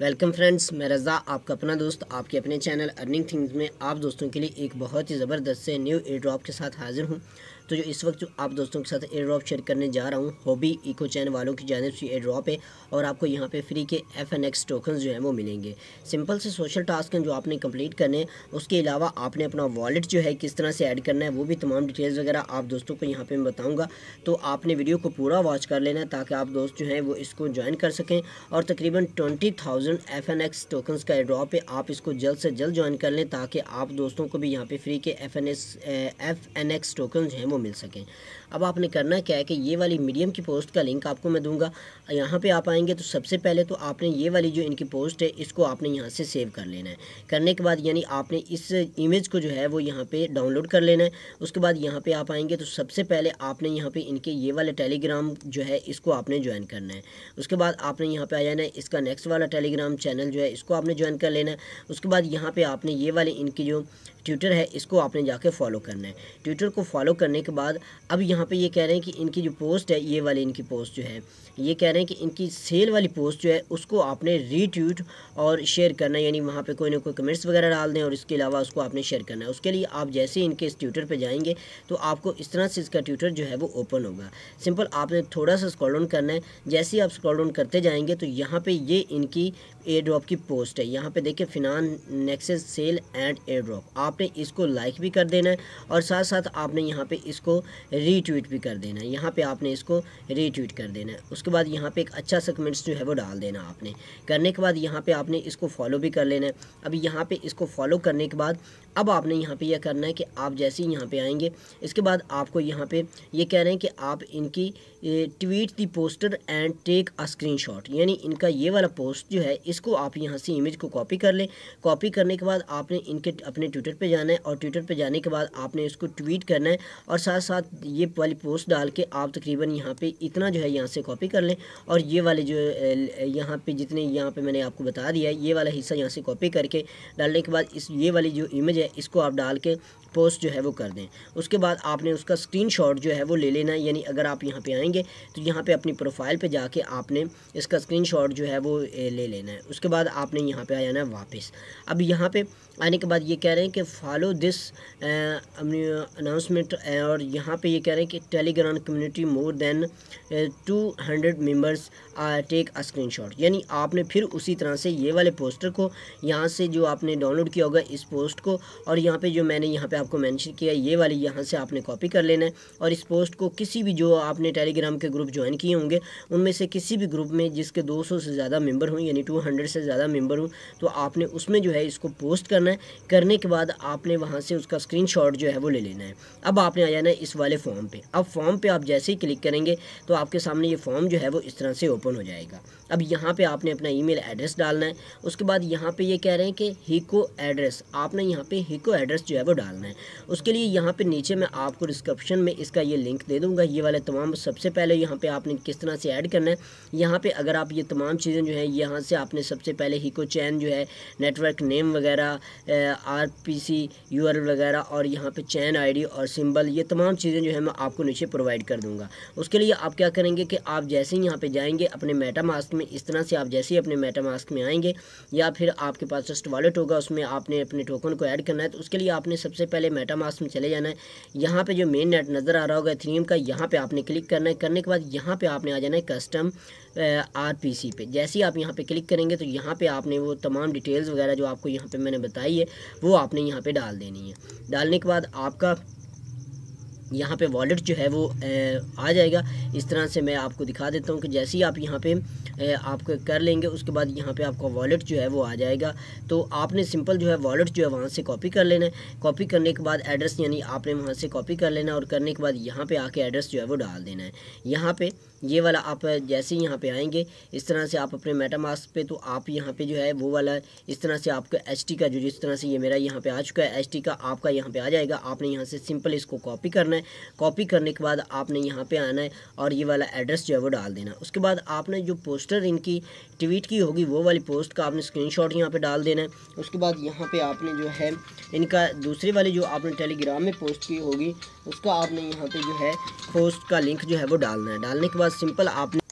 welcome friends मैं रज़ा आपका अपना दोस्त आपके अपने चैनल अर्निंग थिंग्स में आप दोस्तों के लिए एक बहुत ही ज़बरदस्त से न्यू एयर ड्रॉप के साथ हाज़िर हूँ तो जो इस वक्त जो आप दोस्तों के साथ एयर ड्रॉप शेयर करने जा रहा हूँ भी इको चैन वालों की जानब से एयर ड्रॉप है और आपको यहाँ पे फ्री के एफ एन एक्स टोकन जो हैं वो मिलेंगे सिंपल से सोशल टास्क हैं जो आपने कंप्लीट करने उसके अलावा आपने अपना वॉलेट जो है किस तरह से ऐड करना है वो भी तमाम डिटेल्स वगैरह आप दोस्तों को यहाँ पर मैं बताऊँगा तो आपने वीडियो को पूरा वॉच कर लेना ताकि आप दोस्त जो हैं वो इसको ज्वाइन कर सकें और तकरीबन twenty thousand F N X token का एयर ड्रॉप है आप इसको जल्द से जल्द ज्वाइन कर लें ताकि आप दोस्तों को भी यहाँ पर फ्री के F N S F N X token जो हैं वो मिल सकें अब आपने करना क्या है कि ये वाली मीडियम की पोस्ट का लिंक आपको मैं दूंगा यहाँ पे आप आएंगे तो सबसे पहले तो आपने ये वाली जो इनकी पोस्ट है इसको आपने यहाँ से सेव कर लेना है करने के बाद यानी आपने इस इमेज को जो है वो यहाँ पर डाउनलोड कर लेना है उसके बाद यहाँ पर आप आएंगे तो सबसे पहले आपने यहाँ पर इनके ये वाले टेलीग्राम जो है इसको आपने ज्वाइन करना है उसके बाद आपने यहाँ पर आ जाना है इसका नेक्स्ट वाला टेलीग्राम चैनल जो है इसको आपने ज्वाइन कर लेना है उसके बाद यहाँ पर आपने ये वाले इनकी जो ट्विटर है इसको आपने जाके फॉलो करना है ट्विटर को फॉलो करने के बाद अब यहाँ पे ये कह रहे हैं कि इनकी जो पोस्ट है ये वाली इनकी पोस्ट जो है ये कह रहे हैं कि इनकी सेल वाली पोस्ट जो है उसको आपने रीट्वीट और शेयर करना यानी वहाँ पे कोई ना कोई कमेंट्स वगैरह डाल दें और इसके अलावा उसको आपने शेयर करना है उसके लिए आप जैसे ही इनके इस ट्विटर पर जाएंगे तो आपको इस तरह से इसका ट्विटर जो है वो ओपन होगा सिंपल आपने थोड़ा सा स्क्रॉल डाउन करना है जैसे ही आप स्क्रॉल डाउन करते जाएंगे तो यहाँ पर ये इनकी एयर ड्रॉप की पोस्ट है यहाँ पर देखिए finance nexus sale and airdrop आपने इसको लाइक भी कर देना है और साथ साथ आपने यहाँ पर इस इसको रीट्वीट भी कर देना है यहाँ पर आपने इसको रीट्वीट कर देना है उसके बाद यहाँ पे एक अच्छा सा कमेंट्स जो है वो डाल देना आपने करने के बाद यहाँ पे आपने इसको फॉलो भी कर लेना है अब यहाँ पे इसको फॉलो करने के बाद अब आपने यहाँ पे यह करना है कि आप जैसे ही यहाँ पे आएंगे इसके बाद आपको यहाँ पर ये यह कह रहे हैं कि आप इनकी tweet the poster and take a screenshot यानी इनका ये वाला पोस्ट जो है इसको आप यहाँ से इमेज को कॉपी कर लें कॉपी करने के बाद आपने इनके अपने ट्विटर पे जाना है और ट्विटर पे जाने के बाद आपने इसको ट्वीट करना है और साथ साथ ये वाली पोस्ट डाल के आप तकरीबन यहाँ पे इतना जो है यहाँ से कॉपी कर लें और ये वाले जो यहाँ पर जितने यहाँ पर मैंने आपको बता दिया है ये वाला हिस्सा यहाँ से कॉपी करके डालने के बाद इस ये वाली जो इमेज है इसको आप डाल के पोस्ट जो है वो कर दें उसके बाद आपने उसका स्क्रीन जो है वो ले लेना है यानी अगर आप यहाँ पर आएँगे तो यहाँ पर अपनी प्रोफाइल पर जाके आपने इसका स्क्रीन जो है वो ले लेना है उसके बाद आपने यहाँ पर आ जाना है वापस अब यहाँ पर आने के बाद ये कह रहे हैं कि फॉलो दिस अनाउंसमेंट और यहाँ पे ये कह रहे हैं कि Telegram community more than two hundred members take a screenshot यानी आपने फिर उसी तरह से ये वाले पोस्टर को यहाँ से जो आपने डाउनलोड किया होगा इस पोस्ट को और यहाँ पे जो मैंने यहाँ पे आपको मैंशन किया ये वाली यहाँ से आपने कॉपी कर लेना है और इस पोस्ट को किसी भी जो आपने टेलीग्राम के ग्रुप ज्वाइन किए होंगे उनमें से किसी भी ग्रुप में जिसके दो से ज़्यादा मेम्बर हों यानी टू से ज़्यादा मेम्बर हों तो आपने उसमें जो है इसको पोस्ट करना है करने के बाद आपने वहाँ से उसका स्क्रीन जो है वो ले लेना है अब आपने आ जाना है इस वाले फॉर्म पर अब फॉर्म पर आप जैसे ही क्लिक करेंगे तो आपके सामने ये फॉर्म जो है वो इस तरह से ओपन हो जाएगा अब यहाँ पर आपने अपना ई एड्रेस डालना है उसके बाद यहाँ पे ये कह रहे हैं कि हीको एड्रेस आपने यहाँ पे हीको एड्रेस जो है वो डालना है उसके लिए यहाँ पे नीचे मैं आपको डिस्क्रिप्शन में इसका ये लिंक दे दूँगा ये वाले तमाम सबसे पहले यहाँ पे आपने किस तरह से ऐड करना है यहाँ पे अगर आप ये तमाम चीज़ें जो है यहाँ से आपने सबसे पहले हीको चैन जो है नेटवर्क नेम वगैरह आर पी सी यू वगैरह और यहाँ पे चैन आईडी और सिंबल ये तमाम चीज़ें जो है मैं आपको नीचे प्रोवाइड कर दूँगा उसके लिए आप क्या करेंगे कि आप जैसे ही यहाँ पर जाएंगे अपने मेटा मास्क में इस तरह से आप जैसे ही अपने मेटा मास्क में आएंगे या फिर आपके पास जस्ट वॉलेट होगा उसमें आपने अपने टोकन को ऐड करना है तो उसके लिए आपने सबसे पहले मेटा मास्क में चले जाना है यहाँ पर जो मेन नेट नज़र आ रहा होगा थ्रीम का यहाँ पर आपने क्लिक करना है करने के बाद यहाँ पर आपने आ जाना है कस्टम आर पी सी पे जैसे ही आप यहाँ पर क्लिक करेंगे तो यहाँ पर आपने वो तमाम डिटेल्स वगैरह जो आपको यहाँ पर मैंने बताया चाहिए है वो आपने यहाँ पे डाल देनी है डालने के बाद आपका यहाँ पे वॉलेट जो है वो आ जाएगा इस तरह से मैं आपको दिखा देता हूँ कि जैसे ही आप यहाँ पे आप कर लेंगे उसके बाद यहाँ पे आपका वॉलेट जो है वो आ जाएगा तो आपने सिंपल जो है वॉलेट जो है वहाँ से कॉपी कर लेना है कॉपी करने के बाद एड्रेस यानी आपने वहाँ से कॉपी कर लेना और करने के बाद यहाँ पर आके एड्रेस जो है वो डाल देना है यहाँ पर ये वाला आप जैसे ही यहाँ पर आएँगे इस तरह से आप अपने मेटामास्क पे तो आप यहाँ पर जो है वो वाला इस तरह से आपका एच का जो जिस तरह से ये मेरा यहाँ पर आ चुका है एच का आपका यहाँ पर आ जाएगा आपने यहाँ से सिंपल इसको कॉपी करना है है कॉपी करने के बाद आपने यहाँ पे आना है और ये वाला एड्रेस जो है वो डाल देना उसके बाद आपने जो पोस्टर इनकी ट्वीट की होगी वो वाली पोस्ट का आपने स्क्रीन शॉट यहाँ पर डाल देना है उसके बाद यहाँ पर आपने जो है इनका दूसरी वाली जो आपने टेलीग्राम में पोस्ट की होगी उसका आपने यहाँ पर जो है पोस्ट का लिंक जो है वो डालना है डालने के बाद सिंपल आपने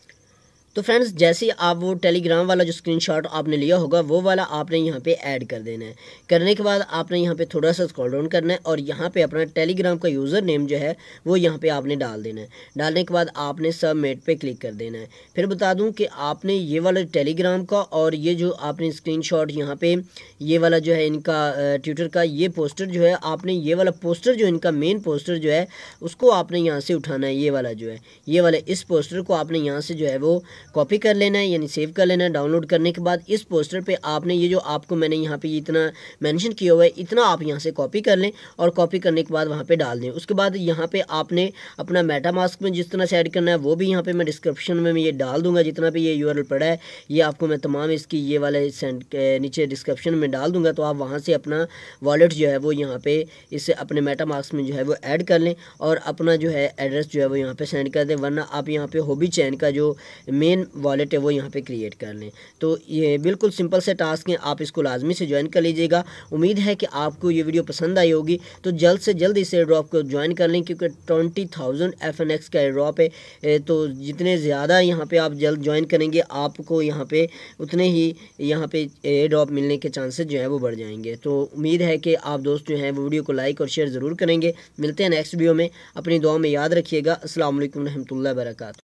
तो फ्रेंड्स जैसे आप वो टेलीग्राम वाला जो स्क्रीनशॉट आपने लिया होगा वो वाला आपने यहाँ पे ऐड कर देना है करने के बाद आपने यहाँ पे थोड़ा सा स्क्रॉल डाउन करना है और यहाँ पे अपना टेलीग्राम का यूज़र नेम जो है वो यहाँ पे आपने डाल देना है डालने के बाद आपने सबमिट पे क्लिक कर देना है फिर बता दूँ कि आपने ये वाला टेलीग्राम का और ये जो आपने स्क्रीन शॉट यहाँ पर ये वाला जो है इनका ट्विटर का ये पोस्टर जो है आपने ये वाला पोस्टर जो इनका मेन पोस्टर जो है उसको आपने यहाँ से उठाना है ये वाला जो है ये वाला इस पोस्टर को आपने यहाँ से जो है वो कॉपी कर लेना है यानी सेव कर लेना है डाउनलोड करने के बाद इस पोस्टर पे आपने ये जो आपको मैंने यहाँ पे इतना मेंशन किया हुआ है इतना आप यहाँ से कॉपी कर लें और कॉपी करने के बाद वहाँ पे डाल दें उसके बाद यहाँ पे आपने अपना मेटा मास्क में जिस तरह से ऐड करना है वो भी यहाँ पर मैं डिस्क्रिप्शन में ये डाल दूंगा जितना भी ये यू पड़ा है ये आपको मैं तमाम इसकी ये वाले सेंड नीचे डिस्क्रिप्शन में डाल दूंगा तो आप वहाँ से अपना वॉलेट जो है वो यहाँ पर इसे अपने मेटा मार्क्स में जो है वो ऐड कर लें और अपना जो है एड्रेस जो है वो यहाँ पर सेंड कर दें वरना आप यहाँ पर होबी चैन का जो मेन मेन वॉलेट है वो यहाँ पे क्रिएट कर लें तो ये बिल्कुल सिंपल से टास्क हैं आप इसको लाजमी से ज्वाइन कर लीजिएगा उम्मीद है कि आपको ये वीडियो पसंद आई होगी तो जल्द से जल्द इस ड्रॉप को ज्वाइन कर लें क्योंकि twenty thousand F N X का ड्रॉप है तो जितने ज़्यादा यहाँ पर आप जल्द ज्वाइन करेंगे आपको यहाँ पर उतने ही यहाँ पर एयर ड्रॉप मिलने के चांसेस जो है वो बढ़ जाएंगे तो उम्मीद है कि आप दोस्त जो हैं वो वीडियो को लाइक और शेयर ज़रूर करेंगे मिलते हैं नेक्स्ट वीडियो में अपनी दुआ में याद रखिएगा असल वरहमल वर्का